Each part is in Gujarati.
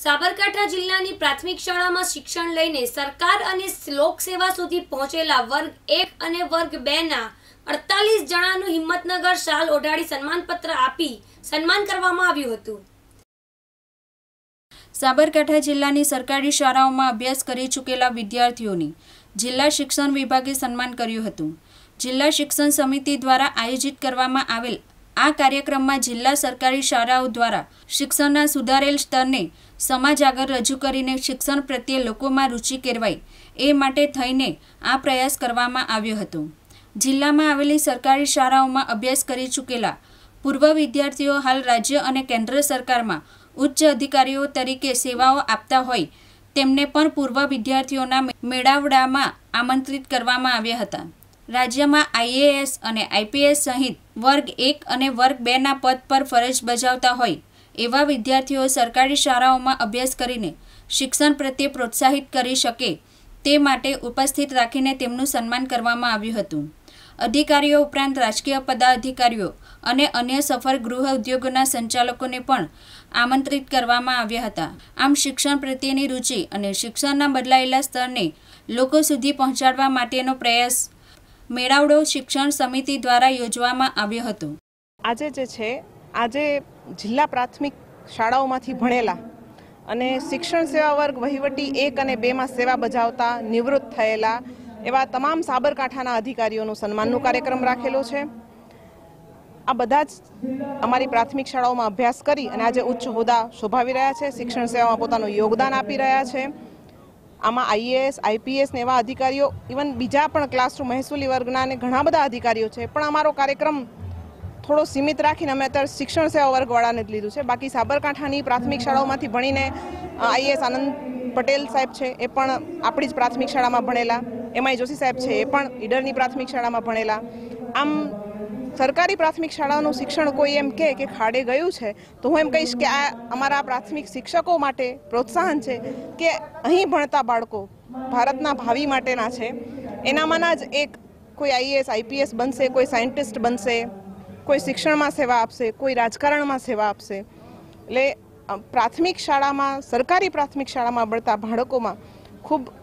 સાબરકાંઠા જિલ્લાની પ્રાથમિક શાળામાં શિક્ષણ લઈને સરકાર અને લોક સેવા સુધી પહોંચેલા વર્ગ એક અને વર્ગ બે ના અડતાલીસ જણાનું હિંમતનગર શાલ ઓઢાડી સન્માનપત્ર આપી સન્માન કરવામાં આવ્યું હતું સાબરકાંઠા જિલ્લાની સરકારી શાળાઓમાં અભ્યાસ કરી ચૂકેલા વિદ્યાર્થીઓની જિલ્લા શિક્ષણ વિભાગે સન્માન કર્યું હતું જિલ્લા શિક્ષણ સમિતિ દ્વારા આયોજિત કરવામાં આવેલ આ કાર્યક્રમમાં જિલ્લા સરકારી શાળાઓ દ્વારા શિક્ષણના સુધારેલ સ્તરને સમાજ આગળ રજૂ કરીને શિક્ષણ પ્રત્યે લોકોમાં રુચિ કેળવાય એ માટે થઈને આ પ્રયાસ કરવામાં આવ્યો હતો જિલ્લામાં આવેલી સરકારી શાળાઓમાં અભ્યાસ કરી ચૂકેલા પૂર્વ વિદ્યાર્થીઓ હાલ રાજ્ય અને કેન્દ્ર સરકારમાં ઉચ્ચ અધિકારીઓ તરીકે સેવાઓ આપતા હોય તેમને પણ પૂર્વ વિદ્યાર્થીઓના મેળાવડામાં આમંત્રિત કરવામાં આવ્યા હતા રાજ્યમાં આઈએએસ અને આઈપીએસ સહિત વર્ગ એક અને વર્ગ બેના પદ પર ફરજ બજાવતા હોય એવા વિદ્યાર્થીઓ સરકારી શાળાઓમાં અભ્યાસ કરીને શિક્ષણ પ્રત્યે પ્રોત્સાહિત કરી શકે તે માટે ઉપસ્થિત રાખીને તેમનું સન્માન કરવામાં આવ્યું હતું અધિકારીઓ ઉપરાંત રાજકીય પદાધિકારીઓ અને અન્ય સફળ ગૃહ ઉદ્યોગોના સંચાલકોને પણ આમંત્રિત કરવામાં આવ્યા હતા આમ શિક્ષણ પ્રત્યેની રુચિ અને શિક્ષણના બદલાયેલા સ્તરને લોકો સુધી પહોંચાડવા માટેનો પ્રયાસ મેળાવડો શિક્ષણ સમિતિ દ્વારા યોજવામાં આવ્યો હતો આજે જે છે આજે જિલ્લા પ્રાથમિક શાળાઓમાંથી ભણેલા અને શિક્ષણ સેવા વર્ગ વહીવટી એક અને બેમાં સેવા બજાવતા નિવૃત્ત થયેલા એવા તમામ સાબરકાંઠાના અધિકારીઓનું સન્માનનો કાર્યક્રમ રાખેલો છે આ બધા જ અમારી પ્રાથમિક શાળાઓમાં અભ્યાસ કરી અને આજે ઉચ્ચ હોદ્દા શોભાવી રહ્યા છે શિક્ષણ સેવામાં પોતાનું યોગદાન આપી રહ્યા છે આમાં આઈએએસ આઈપીએસ ને એવા અધિકારીઓ ઇવન બીજા પણ ક્લાસરૂમ મહેસૂલી વર્ગના અને ઘણા બધા અધિકારીઓ છે પણ અમારો કાર્યક્રમ થોડો સીમિત રાખીને અમે અત્યારે શિક્ષણ સેવા વર્ગવાળાને જ લીધું છે બાકી સાબરકાંઠાની પ્રાથમિક શાળાઓમાંથી ભણીને આઈએએસ આનંદ પટેલ સાહેબ છે એ પણ આપણી જ પ્રાથમિક શાળામાં ભણેલા એમઆઈ જોશી સાહેબ છે એ પણ ઈડરની પ્રાથમિક શાળામાં ભણેલા આમ સરકારી પ્રાથમિક શાળાનું શિક્ષણ કોઈ એમ કહે કે ખાડે ગયું છે તો હું એમ કહીશ કે આ અમારા પ્રાથમિક શિક્ષકો માટે પ્રોત્સાહન છે કે અહીં ભણતા બાળકો ભારતના ભાવિ માટેના છે એનામાંના જ એક કોઈ આઈએએસ આઈપીએસ બનશે કોઈ સાયન્ટિસ્ટ બનશે કોઈ શિક્ષણમાં સેવા આપશે કોઈ રાજકારણમાં સેવા આપશે એટલે પ્રાથમિક શાળામાં સરકારી પ્રાથમિક શાળામાં ભણતા બાળકોમાં ખૂબ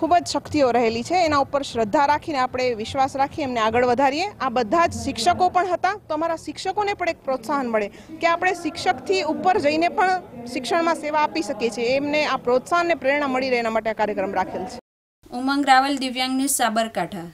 ખૂબ જ શક્તિઓ રહેલી છે એના ઉપર શ્રદ્ધા રાખીને આપણે વિશ્વાસ રાખી એમને આગળ વધારીએ આ બધા જ શિક્ષકો પણ હતા તો અમારા શિક્ષકોને પણ એક પ્રોત્સાહન મળે કે આપણે શિક્ષકથી ઉપર જઈને પણ શિક્ષણમાં સેવા આપી શકીએ છીએ એમને આ પ્રોત્સાહનને પ્રેરણા મળી રહે એના માટે આ કાર્યક્રમ રાખેલ છે ઉમંગ રાવલ દિવ્યાંગ ન્યૂઝ સાબરકાંઠા